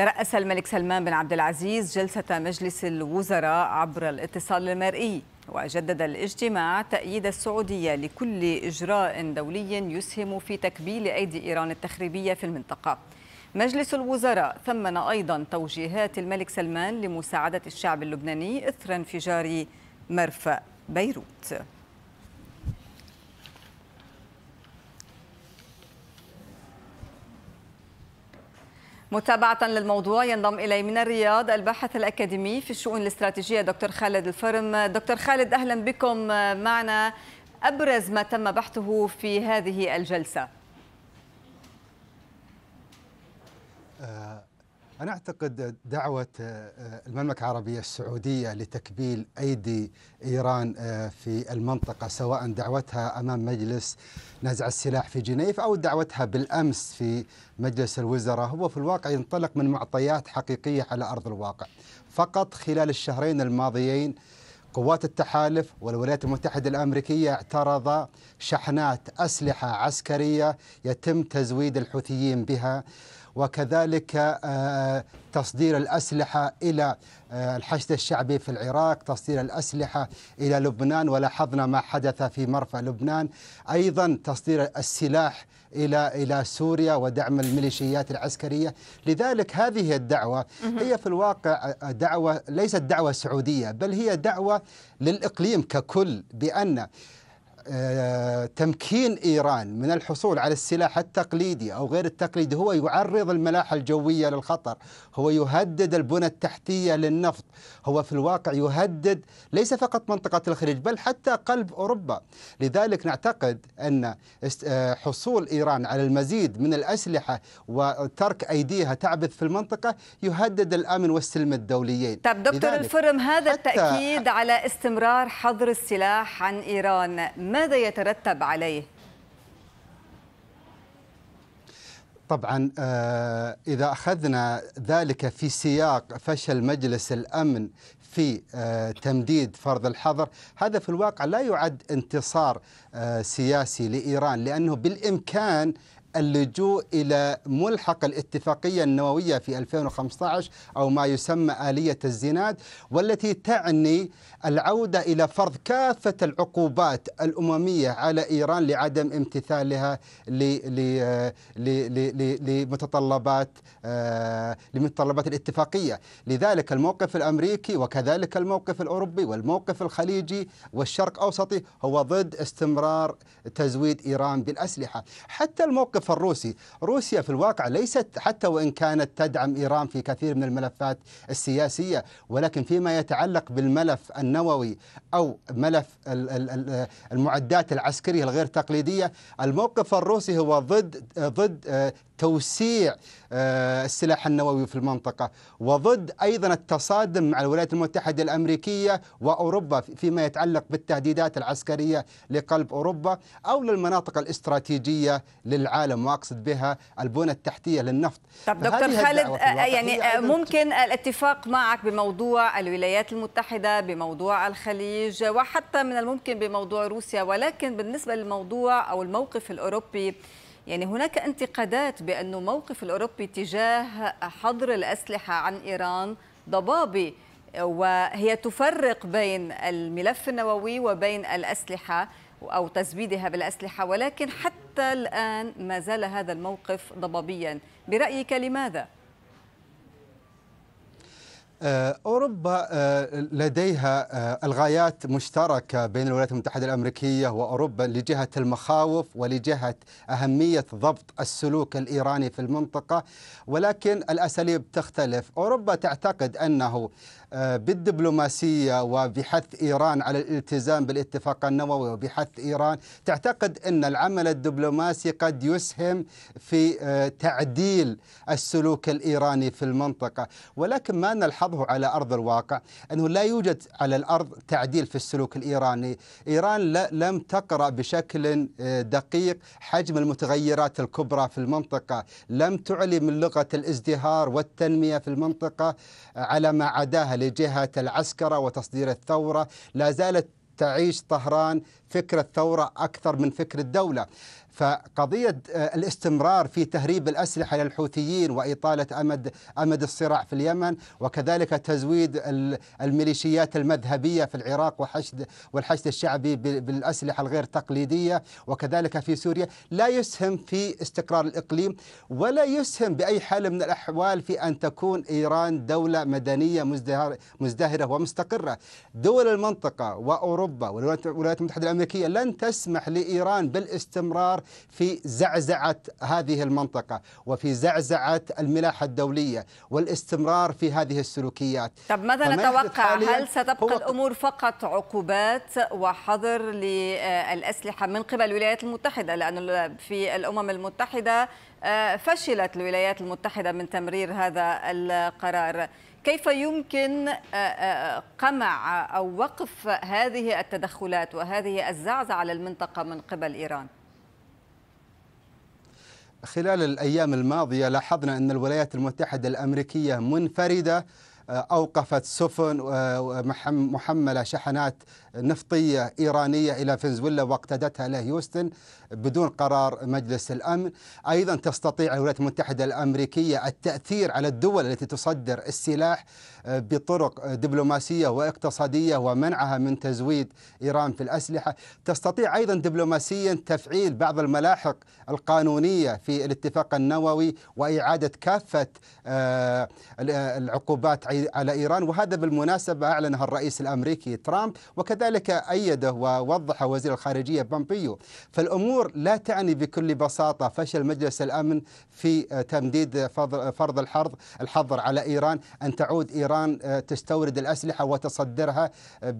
ترأس الملك سلمان بن عبد العزيز جلسة مجلس الوزراء عبر الاتصال المرئي وجدد الاجتماع تأييد السعودية لكل إجراء دولي يسهم في تكبيل أيدي إيران التخريبية في المنطقة مجلس الوزراء ثمن أيضا توجيهات الملك سلمان لمساعدة الشعب اللبناني إثر انفجار مرفأ بيروت متابعة للموضوع ينضم إلي من الرياض الباحث الأكاديمي في الشؤون الاستراتيجية دكتور خالد الفرم دكتور خالد أهلا بكم معنا أبرز ما تم بحثه في هذه الجلسة آه، أنا أعتقد دعوة آه، المملكة العربية السعودية لتكبيل أيدي إيران آه، في المنطقة سواء دعوتها أمام مجلس نزع السلاح في جنيف أو دعوتها بالأمس في مجلس الوزراء هو في الواقع ينطلق من معطيات حقيقية على أرض الواقع فقط خلال الشهرين الماضيين قوات التحالف والولايات المتحدة الأمريكية اعترض شحنات أسلحة عسكرية يتم تزويد الحوثيين بها وكذلك آه، تصدير الأسلحة إلى آه، الحشد الشعبي في العراق تصدير الأسلحة إلى لبنان ولاحظنا ما حدث في مرفأ لبنان أيضا تصدير السلاح الى الى سوريا ودعم الميليشيات العسكريه، لذلك هذه الدعوه هي في الواقع آه، دعوه ليست دعوه سعوديه بل هي دعوه للاقليم ككل بان آه، تمكين إيران من الحصول على السلاح التقليدي أو غير التقليدي هو يعرض الملاحة الجوية للخطر هو يهدد البنى التحتية للنفط هو في الواقع يهدد ليس فقط منطقة الخليج بل حتى قلب أوروبا لذلك نعتقد أن آه، حصول إيران على المزيد من الأسلحة وترك أيديها تعبث في المنطقة يهدد الأمن والسلم الدوليين طب دكتور الفرم هذا التأكيد على استمرار حظر السلاح عن إيران ما ماذا يترتب عليه؟ طبعا آه، إذا أخذنا ذلك في سياق فشل مجلس الأمن في آه، تمديد فرض الحظر هذا في الواقع لا يعد انتصار آه، سياسي لإيران لأنه بالإمكان اللجوء إلى ملحق الاتفاقية النووية في 2015 أو ما يسمى آلية الزناد والتي تعني العودة إلى فرض كافة العقوبات الأممية على إيران لعدم امتثالها لمتطلبات آه، لمتطلبات الاتفاقية لذلك الموقف الأمريكي وكذلك الموقف الأوروبي والموقف الخليجي والشرق أوسطي هو ضد استمرار تزويد إيران بالأسلحة حتى الموقف الموقف الروسي روسيا في الواقع ليست حتى وإن كانت تدعم إيران في كثير من الملفات السياسية ولكن فيما يتعلق بالملف النووي أو ملف المعدات العسكرية الغير تقليدية الموقف الروسي هو ضد ضد توسيع آه، السلاح النووي في المنطقة وضد أيضا التصادم مع الولايات المتحدة الأمريكية وأوروبا فيما يتعلق بالتهديدات العسكرية لقلب أوروبا أو للمناطق الاستراتيجية للعالم وأقصد بها البنى التحتية للنفط طب دكتور خالد آه، يعني آه، ممكن الاتفاق معك بموضوع الولايات المتحدة بموضوع الخليج وحتى من الممكن بموضوع روسيا ولكن بالنسبة للموضوع أو الموقف الأوروبي يعني هناك انتقادات بأن موقف الأوروبي تجاه حظر الأسلحة عن إيران ضبابي وهي تفرق بين الملف النووي وبين الأسلحة أو تزويدها بالأسلحة ولكن حتى الآن ما زال هذا الموقف ضبابيا برأيك لماذا؟ آه، اوروبا آه، لديها آه، الغايات مشتركه بين الولايات المتحده الامريكيه واوروبا لجهه المخاوف ولجهه اهميه ضبط السلوك الايراني في المنطقه ولكن الاساليب تختلف، اوروبا تعتقد انه بالدبلوماسيه وبحث ايران على الالتزام بالاتفاق النووي وبحث ايران تعتقد ان العمل الدبلوماسي قد يسهم في تعديل السلوك الايراني في المنطقه، ولكن ما نلحظ واقعه على أرض الواقع أنه لا يوجد على الأرض تعديل في السلوك الإيراني إيران لم تقرأ بشكل آه، دقيق حجم المتغيرات الكبرى في المنطقة لم تعلي من لغة الازدهار والتنمية في المنطقة آه، على ما عداها لجهة العسكرة وتصدير الثورة لا زالت تعيش طهران فكرة ثورة أكثر من فكر الدولة فقضية آه، الاستمرار في تهريب الأسلحة للحوثيين وإطالة أمد أمد الصراع في اليمن وكذلك تزويد الميليشيات المذهبية في العراق وحشد والحشد الشعبي بالأسلحة الغير تقليدية وكذلك في سوريا لا يسهم في استقرار الإقليم ولا يسهم بأي حال من الأحوال في أن تكون إيران دولة مدنية مزدهرة ومستقرة دول المنطقة وأوروبا والولايات المتحدة الأمريكية لن تسمح لإيران بالاستمرار الاخر في زعزعة هذه المنطقة وفي زعزعة الملاحة الدولية والاستمرار في هذه السلوكيات طب ماذا نتوقع هل ستبقى الأمور فقط عقوبات وحظر للأسلحة من قبل الولايات المتحدة لأن في الأمم المتحدة آه، فشلت الولايات المتحدة من تمرير هذا القرار كيف يمكن آه، آه، قمع أو وقف هذه التدخلات وهذه الزعزعة على المنطقة من قبل إيران؟ خلال الأيام الماضية لاحظنا أن الولايات المتحدة الأمريكية منفردة آه، أوقفت سفن آه، محملة شحنات نفطية إيرانية إلى فنزويلا واقتادتها إلى هيوستن بدون قرار مجلس الأمن أيضا تستطيع الولايات المتحدة الأمريكية التأثير على الدول التي تصدر السلاح آه، بطرق دبلوماسية واقتصادية ومنعها من تزويد إيران في الأسلحة تستطيع أيضا دبلوماسيا تفعيل بعض الملاحق القانونية في الاتفاق النووي وإعادة كافة آه، آه، العقوبات على إيران وهذا بالمناسبة أعلنها الرئيس الأمريكي ترامب وكذلك وكذلك أيده ووضح وزير الخارجية بامبيو فالأمور لا تعني بكل بساطة فشل مجلس الأمن في آه، تمديد فرض الحرض الحظر على إيران أن تعود إيران آه، تستورد الأسلحة وتصدرها آه،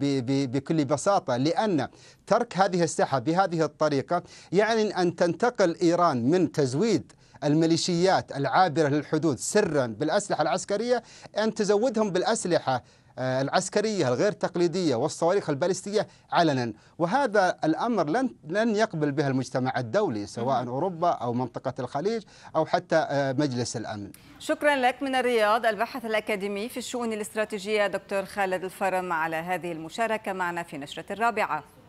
بكل بساطة لأن ترك هذه الساحة بهذه الطريقة يعني أن تنتقل إيران من تزويد الميليشيات العابرة للحدود سرا بالأسلحة العسكرية أن تزودهم بالأسلحة آه، العسكرية الغير تقليدية والصواريخ البالستية علنا وهذا الأمر لن لن يقبل به المجتمع الدولي سواء أوروبا أو منطقة الخليج أو حتى آه، مجلس الأمن شكرا لك من الرياض الباحث الأكاديمي في الشؤون الاستراتيجية دكتور خالد الفرم على هذه المشاركة معنا في نشرة الرابعة